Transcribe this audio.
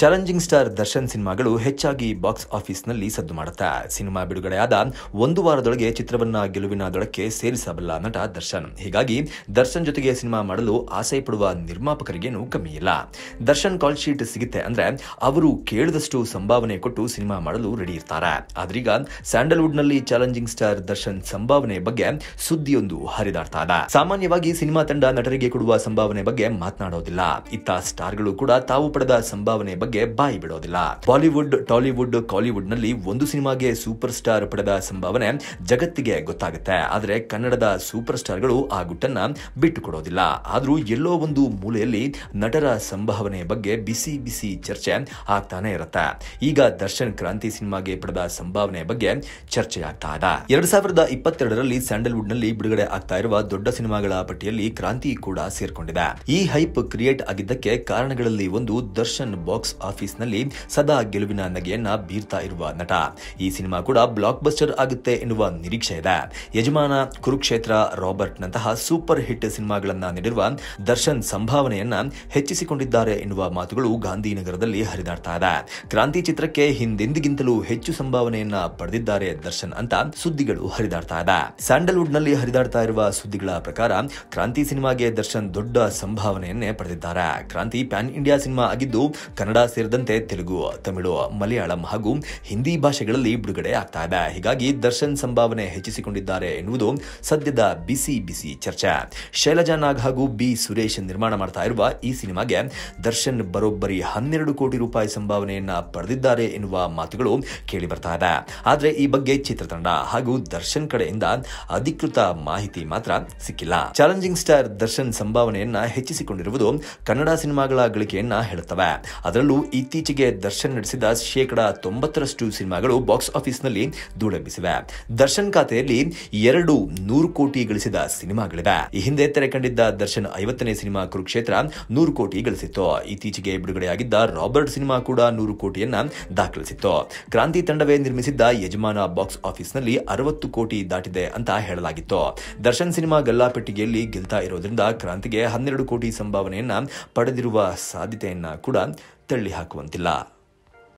challenging star Darshan ಸಿನಿಮಾಗಳು ಹೆಚ್ಚಾಗಿ box ಆಫೀಸ್ನಲ್ಲಿ ಸದ್ದು ಮಾಡುತ್ತೆ ಸಿನಿಮಾ ಬಿಡುಗಡೆಯಾದ ಒಂದು ವಾರದೊಳಗೆ ಚಿತ್ರವನ್ನ ಗೆಲುವಿನ ದೊಡಕ್ಕೆ ಸೇರಿಸಬಲ್ಲ ನಟ ದರ್ಶನ್ ಹೀಗಾಗಿ ದರ್ಶನ್ ಜೊತೆಗೆ ಸಿನಿಮಾ ಮಾಡಲು ಆಸೆ ಪಡುವ ನಿರ್ಮಾಪಕರಿಗೇನು ಕಮ್ಮಿ ಇಲ್ಲ ದರ್ಶನ್ ಕಾಲ್ ಶೀಟ್ ಸಿಗುತ್ತೆ ಅಂದ್ರೆ ಅವರು ಕೇಳಿದಷ್ಟು ಸಂಭಾವನೆ ಕೊಟ್ಟು ಸಿನಿಮಾ ಮಾಡಲು ರೆಡಿ ಇರ್ತಾರೆ ಆದ್ರೀಗ ಸ್ಯಾಂಡಲ್ವುಡ್ನಲ್ಲಿ ಚಾಲೆಂಜಿಂಗ್ ಸ್ಟಾರ್ ದರ್ಶನ್ ಸಂಭಾವನೆ ಬಗ್ಗೆ ಸುದ್ದಿಯೊಂದು ಹರಿದಾಡ್ತಾ ಇದೆ ಸಾಮಾನ್ಯವಾಗಿ ಸಿನಿಮಾ ತಂಡ ನಟರಿಗೆ ಕೊಡುವ ಸಂಭಾವನೆ ಬಗ್ಗೆ ಮಾತನಾಡೋದಿಲ್ಲ ಇತ್ತ ಸ್ಟಾರ್ಗಳು ಕೂಡ ತಾವು ಪಡೆದ ಸಂಭಾವನೆ ಬಗ್ಗೆ ಬಗ್ಗೆ ಬಾಯಿ ಬಿಡೋದಿಲ್ಲ ಬಾಲಿವುಡ್ ಟಾಲಿವುಡ್ ಕಾಲಿವುಡ್ ನಲ್ಲಿ ಒಂದು ಸಿನಿಮಾಗೆ ಸೂಪರ್ ಸ್ಟಾರ್ ಪಡೆದ ಸಂಭಾವನೆ ಜಗತ್ತಿಗೆ ಗೊತ್ತಾಗುತ್ತೆ ಆದರೆ ಕನ್ನಡದ ಸೂಪರ್ ಸ್ಟಾರ್ಗಳು ಆ ಗುಟ್ಟನ್ನ ಬಿಟ್ಟು ಕೊಡೋದಿಲ್ಲ ಆದರೂ ಎಲ್ಲೋ ಒಂದು ಮೂಲೆಯಲ್ಲಿ ನಟರ ಸಂಭಾವನೆ ಬಗ್ಗೆ ಬಿಸಿ ಬಿಸಿ ಚರ್ಚೆ ಆಗ್ತಾನೆ ಇರುತ್ತೆ ಈಗ ದರ್ಶನ್ ಕ್ರಾಂತಿ ಸಿನಿಮಾಗೆ ಪಡೆದ ಸಂಭಾವನೆ ಬಗ್ಗೆ ಚರ್ಚೆ ಆಗ್ತಾ ಇದೆ ಎರಡ್ ಸಾವಿರದ ಇಪ್ಪತ್ತೆರಡರಲ್ಲಿ ಸ್ಯಾಂಡಲ್ವುಡ್ ನಲ್ಲಿ ಬಿಡುಗಡೆ ಆಗ್ತಾ ಇರುವ ದೊಡ್ಡ ಸಿನಿಮಾಗಳ ಪಟ್ಟಿಯಲ್ಲಿ ಕ್ರಾಂತಿ ಕೂಡ ಸೇರ್ಕೊಂಡಿದೆ ಈ ಹೈಪ್ ಕ್ರಿಯೇಟ್ ಆಗಿದ್ದಕ್ಕೆ ಕಾರಣಗಳಲ್ಲಿ ಒಂದು ದರ್ಶನ್ ಬಾಕ್ಸ್ ಆಫೀಸ್ನಲ್ಲಿ ಸದಾ ಗೆಲುವಿನ ನಗೆಯನ್ನ ಬೀರ್ತಾ ಇರುವ ನಟ ಈ ಸಿನಿಮಾ ಕೂಡ ಬ್ಲಾಕ್ ಬಸ್ಟರ್ ಆಗುತ್ತೆ ಎನ್ನುವ ನಿರೀಕ್ಷೆ ಇದೆ ಯಜಮಾನ ಕುರುಕ್ಷೇತ್ರ ರಾಬರ್ಟ್ನಂತಹ ಸೂಪರ್ ಹಿಟ್ ಸಿನಿಮಾಗಳನ್ನ ನೀಡಿರುವ ದರ್ಶನ್ ಸಂಭಾವನೆಯನ್ನ ಹೆಚ್ಚಿಸಿಕೊಂಡಿದ್ದಾರೆ ಎನ್ನುವ ಮಾತುಗಳು ಗಾಂಧಿನಗರದಲ್ಲಿ ಹರಿದಾಡ್ತಾ ಇದೆ ಕ್ರಾಂತಿ ಚಿತ್ರಕ್ಕೆ ಹಿಂದೆಂದಿಗಿಂತಲೂ ಹೆಚ್ಚು ಸಂಭಾವನೆಯನ್ನ ಪಡೆದಿದ್ದಾರೆ ದರ್ಶನ್ ಅಂತ ಸುದ್ದಿಗಳು ಹರಿದಾಡ್ತಾ ಇದೆ ಸ್ಯಾಂಡಲ್ವುಡ್ ನಲ್ಲಿ ಹರಿದಾಡ್ತಾ ಇರುವ ಸುದ್ದಿಗಳ ಪ್ರಕಾರ ಕ್ರಾಂತಿ ಸಿನಿಮಾಗೆ ದರ್ಶನ್ ದೊಡ್ಡ ಸಂಭಾವನೆಯನ್ನೇ ಪಡೆದಿದ್ದಾರೆ ಕ್ರಾಂತಿ ಪ್ಯಾನ್ ಇಂಡಿಯಾ ಸಿನಿಮಾ ಆಗಿದ್ದು ಕನ್ನಡ ಸೇರಿದಂತೆ ತೆಲುಗು ತಮಿಳು ಮಲಯಾಳಂ ಹಾಗೂ ಹಿಂದಿ ಭಾಷೆಗಳಲ್ಲಿ ಬಿಡುಗಡೆ ಆಗ್ತಾ ಇದೆ ಹೀಗಾಗಿ ದರ್ಶನ್ ಸಂಭಾವನೆ ಹೆಚ್ಚಿಸಿಕೊಂಡಿದ್ದಾರೆ ಎನ್ನುವುದು ಸದ್ಯದ ಬಿಸಿ ಬಿಸಿ ಚರ್ಚೆ ಶೈಲಜಾ ನಾಗ್ ಹಾಗೂ ಬಿ ಸುರೇಶ್ ನಿರ್ಮಾಣ ಮಾಡ್ತಾ ಇರುವ ಈ ಸಿನಿಮಾಗೆ ದರ್ಶನ್ ಬರೋಬ್ಬರಿ ಹನ್ನೆರಡು ಕೋಟಿ ರೂಪಾಯಿ ಸಂಭಾವನೆಯನ್ನ ಪಡೆದಿದ್ದಾರೆ ಎನ್ನುವ ಮಾತುಗಳು ಕೇಳಿ ಬರ್ತಾ ಇದೆ ಆದರೆ ಈ ಬಗ್ಗೆ ಚಿತ್ರತಂಡ ಹಾಗೂ ದರ್ಶನ್ ಕಡೆಯಿಂದ ಅಧಿಕೃತ ಮಾಹಿತಿ ಮಾತ್ರ ಸಿಕ್ಕಿಲ್ಲ ಚಾಲೆಂಜಿಂಗ್ ಸ್ಟಾರ್ ದರ್ಶನ್ ಸಂಭಾವನೆಯನ್ನ ಹೆಚ್ಚಿಸಿಕೊಂಡಿರುವುದು ಕನ್ನಡ ಸಿನಿಮಾಗಳ ಗಳಿಕೆಯನ್ನ ಹೇಳುತ್ತವೆ ಅದರಲ್ಲೂ ಇತ್ತೀಚೆಗೆ ದರ್ಶನ್ ನಡೆಸಿದ ಶೇಕಡಾ ತೊಂಬತ್ತರಷ್ಟು ಸಿನಿಮಾಗಳು ಬಾಕ್ಸ್ ಆಫೀಸ್ನಲ್ಲಿ ಧೂಳೆಬ್ಬಿಸಿವೆ ದರ್ಶನ್ ಖಾತೆಯಲ್ಲಿ ಎರಡು ನೂರು ಕೋಟಿ ಗಳಿಸಿದ ಸಿನಿಮಾಗಳಿವೆ ಈ ಹಿಂದೆ ತೆರೆ ಕಂಡಿದ್ದ ದರ್ಶನ್ ಐವತ್ತನೇ ಸಿನಿಮಾ ಕುರುಕ್ಷೇತ್ರ ನೂರು ಕೋಟಿ ಗಳಿಸಿತ್ತು ಇತ್ತೀಚೆಗೆ ಬಿಡುಗಡೆಯಾಗಿದ್ದ ರಾಬರ್ಟ್ ಸಿನಿಮಾ ಕೂಡ ನೂರು ಕೋಟಿಯನ್ನ ದಾಖಲಿಸಿತ್ತು ಕ್ರಾಂತಿ ತಂಡವೇ ನಿರ್ಮಿಸಿದ್ದ ಯಜಮಾನ ಬಾಕ್ಸ್ ಆಫೀಸ್ನಲ್ಲಿ ಅರವತ್ತು ಕೋಟಿ ದಾಟಿದೆ ಅಂತ ಹೇಳಲಾಗಿತ್ತು ದರ್ಶನ್ ಸಿನಿಮಾ ಗಲ್ಲಾಪೆಟ್ಟಿಗೆಯಲ್ಲಿ ಗೆಲ್ತಾ ಇರೋದ್ರಿಂದ ಕ್ರಾಂತಿಗೆ ಹನ್ನೆರಡು ಕೋಟಿ ಸಂಭಾವನೆಯನ್ನ ಪಡೆದಿರುವ ಸಾಧ್ಯತೆಯನ್ನ ಕೂಡ ತಳ್ಳಿ ಹಾಕುವಂತಿಲ್ಲ